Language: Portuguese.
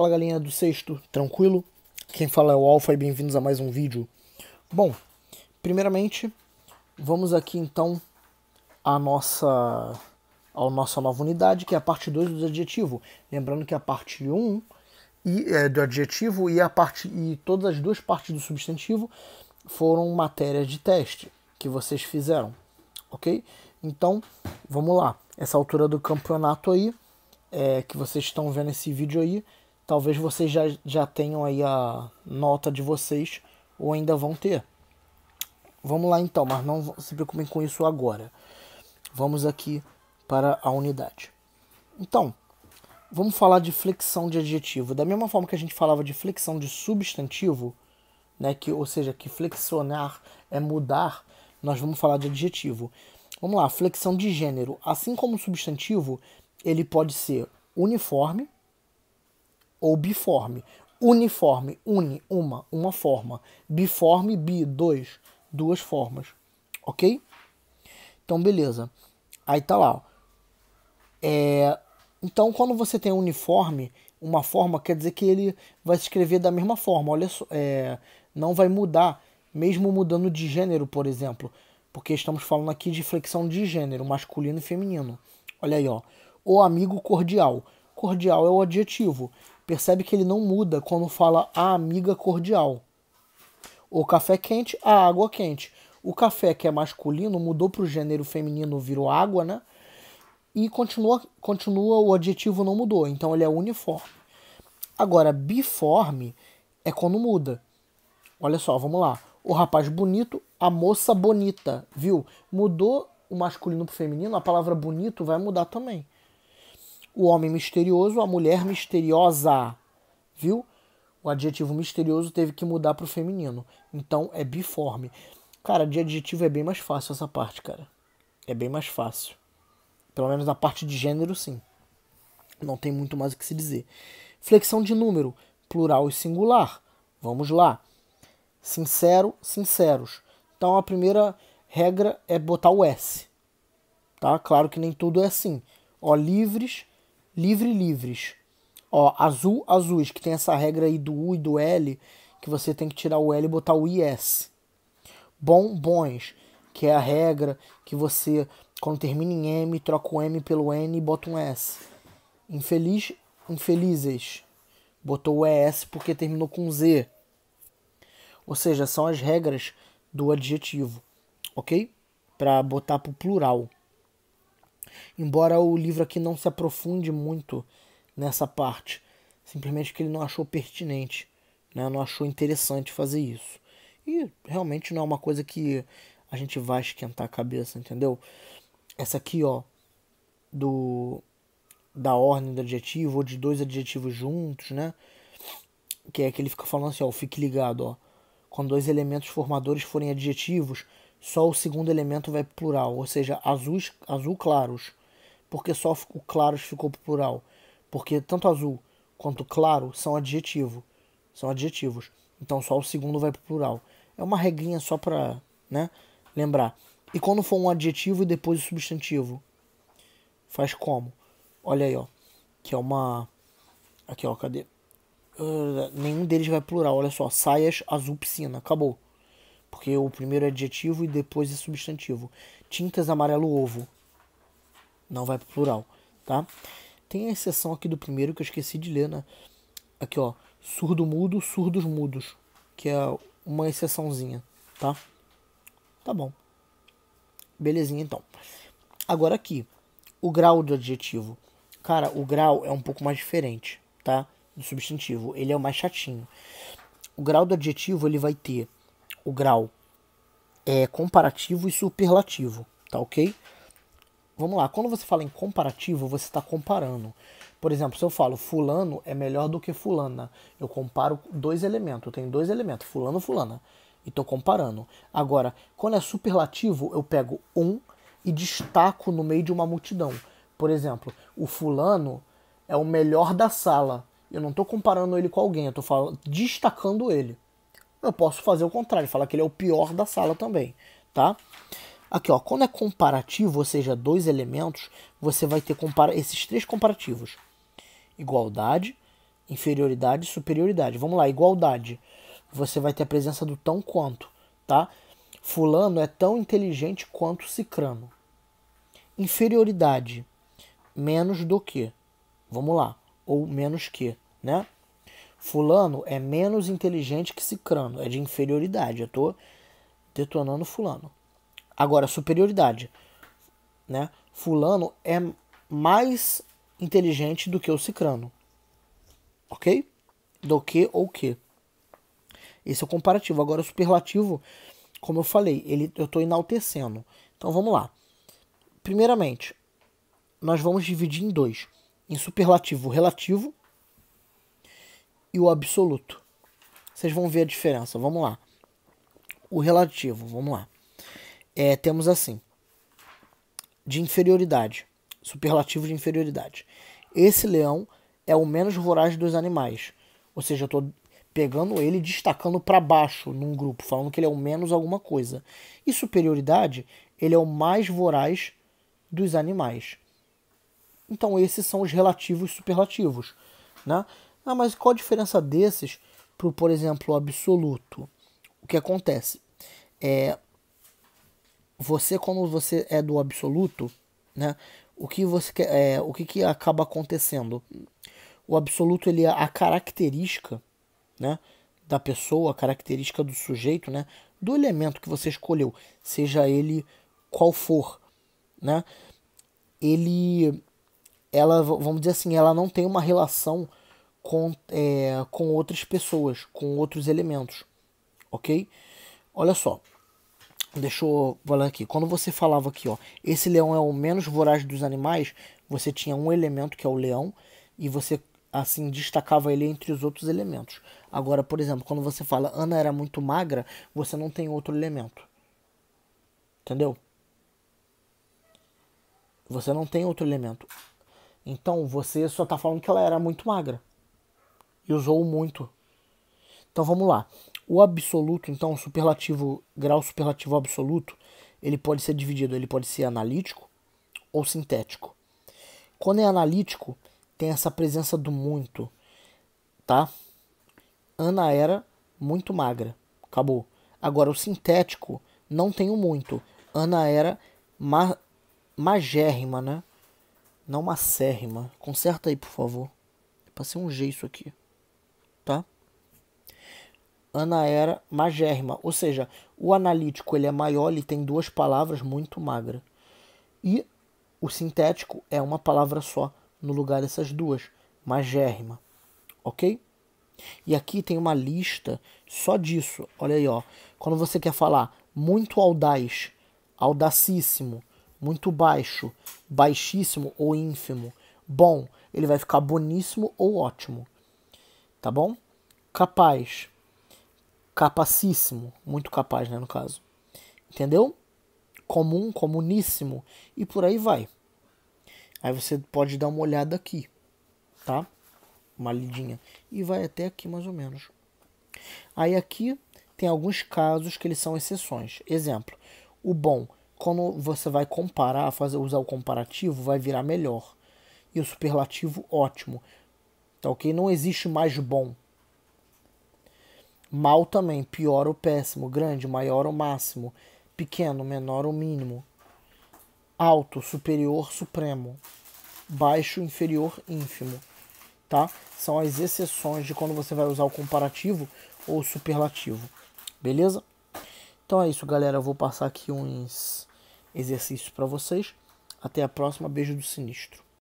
Fala galinha do sexto, tranquilo? Quem fala é o Alfa e bem-vindos a mais um vídeo. Bom, primeiramente, vamos aqui então à nossa, à nossa nova unidade, que é a parte 2 do adjetivo. Lembrando que a parte 1 um, e, é, do adjetivo e, a parte, e todas as duas partes do substantivo foram matérias de teste que vocês fizeram, ok? Então, vamos lá. Essa altura do campeonato aí, é, que vocês estão vendo esse vídeo aí, talvez vocês já, já tenham aí a nota de vocês ou ainda vão ter. Vamos lá então, mas não se preocupem com isso agora. Vamos aqui para a unidade. Então, vamos falar de flexão de adjetivo. Da mesma forma que a gente falava de flexão de substantivo, né, que, ou seja, que flexionar é mudar, nós vamos falar de adjetivo. Vamos lá, flexão de gênero. Assim como substantivo, ele pode ser uniforme, ou biforme. Uniforme, une, uma, uma forma. Biforme, bi, dois, duas formas. Ok? Então, beleza. Aí tá lá. É, então, quando você tem uniforme, uma forma, quer dizer que ele vai se escrever da mesma forma. Olha só, é, não vai mudar, mesmo mudando de gênero, por exemplo. Porque estamos falando aqui de flexão de gênero, masculino e feminino. Olha aí, ó. O amigo cordial. Cordial é o adjetivo. Percebe que ele não muda quando fala a amiga cordial. O café quente, a água quente. O café, que é masculino, mudou para o gênero feminino, virou água, né? E continua, continua, o adjetivo não mudou, então ele é uniforme. Agora, biforme é quando muda. Olha só, vamos lá. O rapaz bonito, a moça bonita, viu? Mudou o masculino para o feminino, a palavra bonito vai mudar também o homem misterioso, a mulher misteriosa, viu? O adjetivo misterioso teve que mudar para o feminino. Então é biforme. Cara, de adjetivo é bem mais fácil essa parte, cara. É bem mais fácil. Pelo menos a parte de gênero, sim. Não tem muito mais o que se dizer. Flexão de número, plural e singular. Vamos lá. Sincero, sinceros. Então a primeira regra é botar o S. Tá? Claro que nem tudo é assim. Ó livres, livre livres. Ó, azul azuis, que tem essa regra aí do U e do L, que você tem que tirar o L e botar o IS. Bom bons, que é a regra que você, quando termina em M, troca o M pelo N e bota um S. Infeliz, infelizes, botou o ES porque terminou com Z. Ou seja, são as regras do adjetivo, ok? Para botar para o plural. Embora o livro aqui não se aprofunde muito nessa parte, simplesmente que ele não achou pertinente, né? não achou interessante fazer isso. E realmente não é uma coisa que a gente vai esquentar a cabeça, entendeu? Essa aqui, ó, do da ordem do adjetivo ou de dois adjetivos juntos, né? Que é que ele fica falando assim, ó, fique ligado, ó. Quando dois elementos formadores forem adjetivos, só o segundo elemento vai pro plural, ou seja, azuis, azul claros. Porque só o claros ficou pro plural. Porque tanto azul quanto claro são adjetivo, são adjetivos. Então só o segundo vai pro plural. É uma regrinha só para, né, lembrar. E quando for um adjetivo e depois o substantivo, faz como? Olha aí, ó. Que é uma aqui, ó, cadê? Uh, nenhum deles vai plural, olha só, saias, azul, piscina, acabou porque o primeiro é adjetivo e depois é substantivo. Tintas amarelo ovo. Não vai pro plural, tá? Tem a exceção aqui do primeiro que eu esqueci de ler, né? Aqui, ó. Surdo mudo, surdos mudos. Que é uma exceçãozinha, tá? Tá bom. Belezinha, então. Agora aqui, o grau do adjetivo. Cara, o grau é um pouco mais diferente, tá? Do substantivo. Ele é o mais chatinho. O grau do adjetivo, ele vai ter o grau é comparativo e superlativo, tá ok? Vamos lá, quando você fala em comparativo, você está comparando. Por exemplo, se eu falo fulano é melhor do que fulana, eu comparo dois elementos, eu tenho dois elementos, fulano e fulana, e estou comparando. Agora, quando é superlativo, eu pego um e destaco no meio de uma multidão. Por exemplo, o fulano é o melhor da sala. Eu não estou comparando ele com alguém, eu estou destacando ele. Eu posso fazer o contrário, falar que ele é o pior da sala também, tá? Aqui, ó, quando é comparativo, ou seja, dois elementos, você vai ter compara esses três comparativos: igualdade, inferioridade e superioridade. Vamos lá, igualdade. Você vai ter a presença do tão quanto, tá? Fulano é tão inteligente quanto Cicrano. Inferioridade, menos do que. Vamos lá, ou menos que, né? Fulano é menos inteligente que Cicrano, é de inferioridade. Eu tô detonando Fulano. Agora, superioridade. Né? Fulano é mais inteligente do que o Cicrano. Ok? Do que ou que. Esse é o comparativo. Agora, o superlativo, como eu falei, ele, eu estou enaltecendo. Então vamos lá. Primeiramente, nós vamos dividir em dois: em superlativo relativo e o absoluto. Vocês vão ver a diferença. Vamos lá. O relativo, vamos lá. É, temos assim: de inferioridade, superlativo de inferioridade. Esse leão é o menos voraz dos animais. Ou seja, eu estou pegando ele e destacando para baixo num grupo, falando que ele é o menos alguma coisa. E superioridade, ele é o mais voraz dos animais. Então, esses são os relativos superlativos. Né? Ah, mas qual a diferença desses para, por exemplo, o absoluto? O que acontece? É, você, quando você é do absoluto, né, o que você é, o que, que acaba acontecendo? O absoluto ele é a característica né, da pessoa, a característica do sujeito, né, do elemento que você escolheu, seja ele qual for, né? Ele ela, vamos dizer assim, ela não tem uma relação com, é, com outras pessoas, com outros elementos, ok? Olha só, deixa eu falar aqui. Quando você falava aqui, ó, esse leão é o menos voraz dos animais, você tinha um elemento que é o leão e você assim destacava ele entre os outros elementos. Agora, por exemplo, quando você fala Ana era muito magra, você não tem outro elemento. Entendeu? Você não tem outro elemento. Então você só está falando que ela era muito magra e usou muito. Então vamos lá. O absoluto, então, superlativo, grau superlativo absoluto, ele pode ser dividido, ele pode ser analítico ou sintético. Quando é analítico, tem essa presença do muito, tá? Ana era muito magra, acabou. Agora o sintético não tem o muito. Ana era ma magérrima, né? Não macérrima. Conserta aí, por favor. passei um G isso aqui tá? Ana era magérrima, ou seja, o analítico ele é maior, ele tem duas palavras muito magra. E o sintético é uma palavra só no lugar dessas duas, magérrima. OK? E aqui tem uma lista só disso. Olha aí, ó. Quando você quer falar muito audaz, audacíssimo, muito baixo, baixíssimo ou ínfimo, bom, ele vai ficar boníssimo ou ótimo tá bom? Capaz, capacíssimo, muito capaz, né, no caso. Entendeu? Comum, comuníssimo e por aí vai. Aí você pode dar uma olhada aqui, tá? Uma lidinha. E vai até aqui mais ou menos. Aí aqui tem alguns casos que eles são exceções. Exemplo, o bom, quando você vai comparar, fazer, usar o comparativo, vai virar melhor. E o superlativo, ótimo. Tá ok? Não existe mais bom. Mal também, pior ou péssimo, grande, maior ou máximo, pequeno, menor ou mínimo, alto, superior, supremo, baixo, inferior, ínfimo, tá? São as exceções de quando você vai usar o comparativo ou o superlativo, beleza? Então é isso, galera. Eu vou passar aqui uns exercícios para vocês. Até a próxima. Beijo do sinistro.